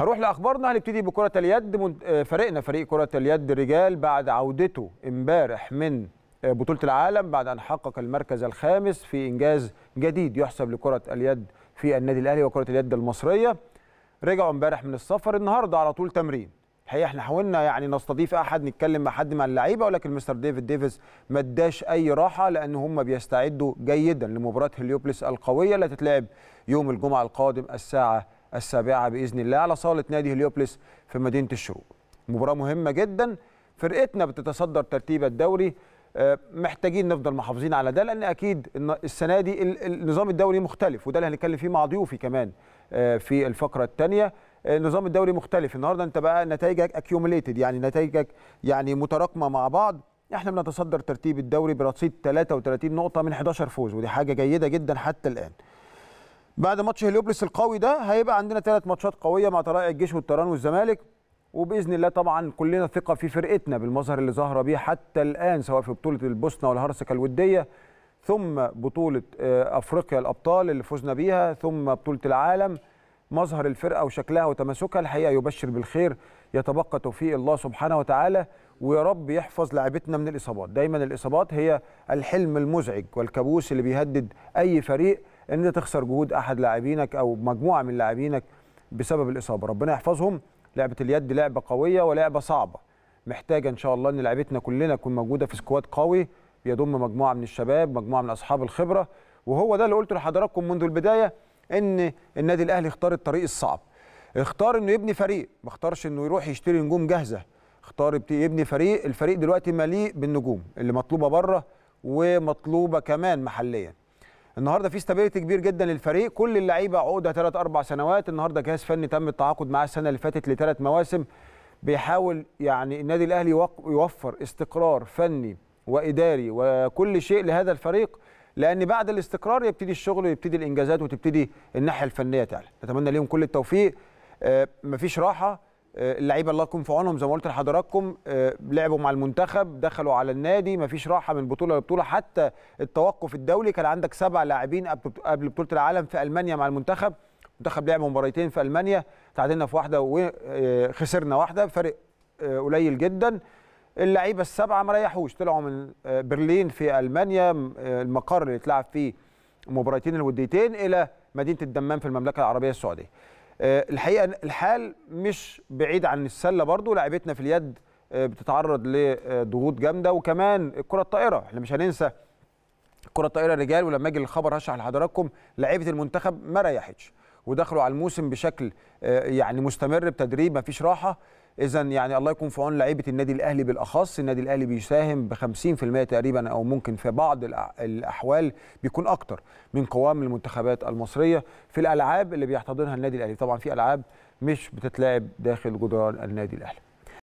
هروح لاخبارنا هنبتدي بكره اليد آه، فريقنا فريق كره اليد الرجال بعد عودته امبارح من آه، بطوله العالم بعد ان حقق المركز الخامس في انجاز جديد يحسب لكره اليد في النادي الاهلي وكره اليد المصريه رجعوا امبارح من السفر النهارده على طول تمرين الحقيقه احنا حاولنا يعني نستضيف احد نتكلم مع حد مع اللعيبه ولكن مستر ديفيد ديفيز ما اداش اي راحه لان هم بيستعدوا جيدا لمباراه هليوبلس القويه اللي هتتلعب يوم الجمعه القادم الساعه السابعه باذن الله على صاله نادي هليوبلس في مدينه الشروق. مباراه مهمه جدا فرقتنا بتتصدر ترتيب الدوري آه، محتاجين نفضل محافظين على ده لان اكيد السنه دي النظام الدوري مختلف وده اللي هنتكلم فيه مع ضيوفي كمان آه، في الفقره الثانيه النظام آه، الدوري مختلف النهارده انت بقى نتائجك اكيوميليتد يعني نتائجك يعني متراكمه مع بعض احنا بنتصدر ترتيب الدوري برصيد 33 نقطه من 11 فوز ودي حاجه جيده جدا حتى الان بعد ماتش هليوبلس القوي ده هيبقى عندنا ثلاث ماتشات قويه مع طلائع الجيش والتران والزمالك وباذن الله طبعا كلنا ثقه في فرقتنا بالمظهر اللي ظاهره بيه حتى الان سواء في بطوله البوسنه والهرسك الوديه ثم بطوله آه، افريقيا الابطال اللي فزنا بيها ثم بطوله العالم مظهر الفرقه وشكلها وتماسكها الحقيقه يبشر بالخير يتبقى توفيق الله سبحانه وتعالى ويا رب يحفظ لاعبتنا من الاصابات دايما الاصابات هي الحلم المزعج والكابوس اللي بيهدد اي فريق ان انت تخسر جهود احد لاعبينك او مجموعه من لاعبينك بسبب الاصابه ربنا يحفظهم لعبه اليد لعبه قويه ولعبه صعبه محتاجه ان شاء الله ان لعبتنا كلنا تكون موجوده في سكواد قوي يضم مجموعه من الشباب مجموعه من اصحاب الخبره وهو ده اللي قلته لحضراتكم منذ البدايه ان النادي الاهلي اختار الطريق الصعب اختار انه يبني فريق ما اختارش انه يروح يشتري نجوم جاهزه اختار يبني فريق الفريق دلوقتي مليء بالنجوم اللي مطلوبه بره ومطلوبه كمان محليا النهارده في استبيت كبير جدا للفريق كل اللعيبه عقودها ثلاث اربع سنوات النهارده جهاز فني تم التعاقد معاه السنه اللي فاتت لثلاث مواسم بيحاول يعني النادي الاهلي يوفر استقرار فني واداري وكل شيء لهذا الفريق لان بعد الاستقرار يبتدي الشغل ويبتدي الانجازات وتبتدي الناحيه الفنيه تعلى نتمنى ليهم كل التوفيق آه، مفيش راحه آه، اللعيبه الله يكون في عونهم زي ما قلت لحضراتكم آه، لعبوا مع المنتخب دخلوا على النادي مفيش راحه من بطوله لبطوله حتى التوقف الدولي كان عندك سبع لاعبين قبل بطوله العالم في المانيا مع المنتخب المنتخب لعب مباراتين في المانيا تعادلنا في واحده وخسرنا آه، واحده فرق قليل جدا اللعيبه السبعه ما ريحوش طلعوا من برلين في المانيا المقر اللي اتلعب فيه مباراتين الوديتين الى مدينه الدمام في المملكه العربيه السعوديه آه، الحقيقه الحال مش بعيد عن السله برضو لعيبتنا في اليد آه، بتتعرض لضغوط جامده وكمان الكره الطائره احنا مش هننسى الكره الطائره رجال ولما اجي الخبر هشرح لحضراتكم لعيبه المنتخب ما ريحتش ودخلوا على الموسم بشكل آه، يعني مستمر بتدريب ما فيش راحه اذا يعني الله يكون في عون لعيبه النادي الاهلي بالاخص النادي الاهلي بيساهم ب 50% تقريبا او ممكن في بعض الاحوال بيكون اكتر من قوام المنتخبات المصريه في الالعاب اللي بيحتضنها النادي الاهلي طبعا في العاب مش بتتلعب داخل جدران النادي الاهلي